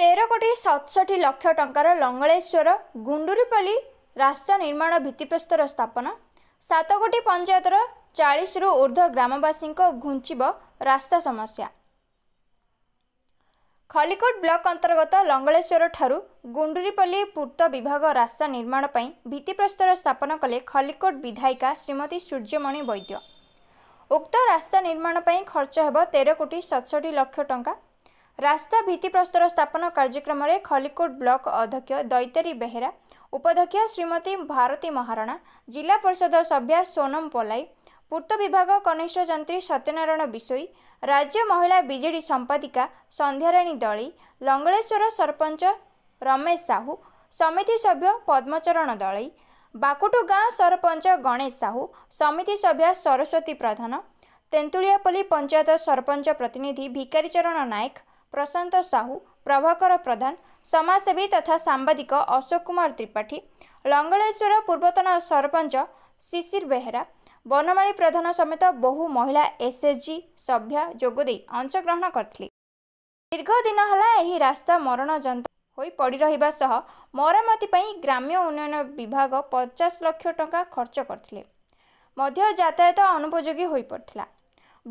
ତେର କୋଟି ସତଷଠି ଲକ୍ଷ ଟଙ୍କାର ଲଙ୍ଗଳେଶ୍ୱର ଗୁଣ୍ଡୁରୀପାଲି ରାସ୍ତା ନିର୍ମାଣ ଭିତ୍ତିପ୍ରସ୍ତର ସ୍ଥାପନ ସାତ କୋଟି ପଞ୍ଚାୟତର ଚାଳିଶରୁ ଉର୍ଦ୍ଧ୍ୱ ଗ୍ରାମବାସୀଙ୍କ ଘୁଞ୍ଚିବ ରାସ୍ତା ସମସ୍ୟା ଖଲିକୋଟ ବ୍ଲକ ଅନ୍ତର୍ଗତ ଲଙ୍ଗଳେଶ୍ୱରଠାରୁ ଗୁଣ୍ଡୁରୀପଲ୍ଲି ପୂର୍ତ୍ତ ବିଭାଗ ରାସ୍ତା ନିର୍ମାଣ ପାଇଁ ଭିତ୍ତିପ୍ରସ୍ତର ସ୍ଥାପନ କଲେ ଖଲିକୋଟ ବିଧାୟିକା ଶ୍ରୀମତୀ ସୂର୍ଯ୍ୟମଣି ବୈଦ୍ୟ ଉକ୍ତ ରାସ୍ତା ନିର୍ମାଣ ପାଇଁ ଖର୍ଚ୍ଚ ହେବ ତେର କୋଟି ସତଷଠି ଲକ୍ଷ ଟଙ୍କା ରାସ୍ତା ଭିତ୍ତିପ୍ରସ୍ତର ସ୍ଥାପନ କାର୍ଯ୍ୟକ୍ରମରେ ଖଲିକୋଟ ବ୍ଲକ ଅଧ୍ୟକ୍ଷ ଦୈତାରୀ ବେହେରା ଉପାଧ୍ୟକ୍ଷ ଶ୍ରୀମତୀ ଭାରତୀ ମହାରଣା ଜିଲ୍ଲା ପରିଷଦ ସଭ୍ୟା ସୋନମ ପଲାଇ ପୂର୍ତ୍ତ ବିଭାଗ କନିଷ୍ଠ ଯନ୍ତ୍ରୀ ସତ୍ୟନାରାୟଣ ବିଶୋଇ ରାଜ୍ୟ ମହିଳା ବିଜେଡ଼ି ସମ୍ପାଦିକା ସନ୍ଧ୍ୟାରାଣୀ ଦଳି ଲଙ୍ଗଳେଶ୍ୱର ସରପଞ୍ଚ ରମେଶ ସାହୁ ସମିତି ସଭ୍ୟ ପଦ୍ମଚରଣ ଦଳେଇ ବାକୁଟୁ ଗାଁ ସରପଞ୍ଚ ଗଣେଶ ସାହୁ ସମିତି ସଭ୍ୟା ସରସ୍ୱତୀ ପ୍ରଧାନ ତେନ୍ତୁଳିଆପଲ୍ଲୀ ପଞ୍ଚାୟତ ସରପଞ୍ଚ ପ୍ରତିନିଧି ଭିକାରୀଚରଣ ନାୟକ ପ୍ରଶାନ୍ତ ସାହୁ ପ୍ରଭାକର ପ୍ରଧାନ ସମାଜସେବୀ ତଥା ସାମ୍ବାଦିକ ଅଶୋକ କୁମାର ତ୍ରିପାଠୀ ଲଙ୍ଗଳେଶ୍ୱର ପୂର୍ବତନ ସରପଞ୍ଚ ଶିଶିର ବେହେରା ବନମାଳୀ ପ୍ରଧାନ ସମେତ ବହୁ ମହିଳା ଏସ୍ଏଚ୍ଜି ସଭ୍ୟ ଯୋଗ ଦେଇ ଅଂଶଗ୍ରହଣ କରିଥିଲେ ଦୀର୍ଘ ଦିନ ହେଲା ଏହି ରାସ୍ତା ମରଣ ଯନ୍ତ ହୋଇ ପଡ଼ିରହିବା ସହ ମରାମତି ପାଇଁ ଗ୍ରାମ୍ୟ ଉନ୍ନୟନ ବିଭାଗ ପଚାଶ ଲକ୍ଷ ଟଙ୍କା ଖର୍ଚ୍ଚ କରିଥିଲେ ମଧ୍ୟ ଯାତାୟତ ଅନୁପଯୋଗୀ ହୋଇପଡ଼ିଥିଲା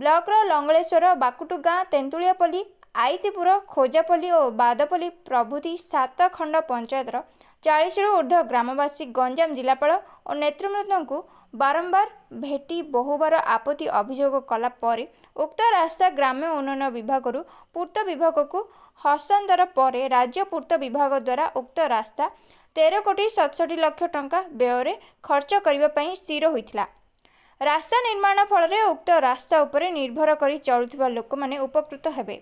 ବ୍ଲକର ଲଙ୍ଗଳେଶ୍ୱର ବାକୁଟୁ ଗାଁ ତେନ୍ତୁଳିଆପଲ୍ଲୀ ଆଇତିପୁର ଖୋଜାପଲ୍ଲୀ ଓ ବାଦପଲ୍ଲୀ ପ୍ରଭୃତି ସାତ ଖଣ୍ଡ ପଞ୍ଚାୟତର ଚାଳିଶରୁ ଉର୍ଦ୍ଧ୍ୱ ଗ୍ରାମବାସୀ ଗଞ୍ଜାମ ଜିଲ୍ଲାପାଳ ଓ ନେତୃବୃନ୍ଦଙ୍କୁ ବାରମ୍ବାର ଭେଟି ବହୁବାର ଆପତ୍ତି ଅଭିଯୋଗ କଲା ପରେ ଉକ୍ତ ରାସ୍ତା ଗ୍ରାମ୍ୟ ଉନ୍ନୟନ ବିଭାଗରୁ ପୂର୍ତ୍ତ ବିଭାଗକୁ ହସ୍ତାନ୍ତର ପରେ ରାଜ୍ୟ ପୂର୍ତ୍ତ ବିଭାଗ ଦ୍ୱାରା ଉକ୍ତ ରାସ୍ତା ତେର କୋଟି ସତଷଠି ଲକ୍ଷ ଟଙ୍କା ବ୍ୟୟରେ ଖର୍ଚ୍ଚ କରିବା ପାଇଁ ସ୍ଥିର ହୋଇଥିଲା ରାସ୍ତା ନିର୍ମାଣ ଫଳରେ ଉକ୍ତ ରାସ୍ତା ଉପରେ ନିର୍ଭର କରି ଚଳୁଥିବା ଲୋକମାନେ ଉପକୃତ ହେବେ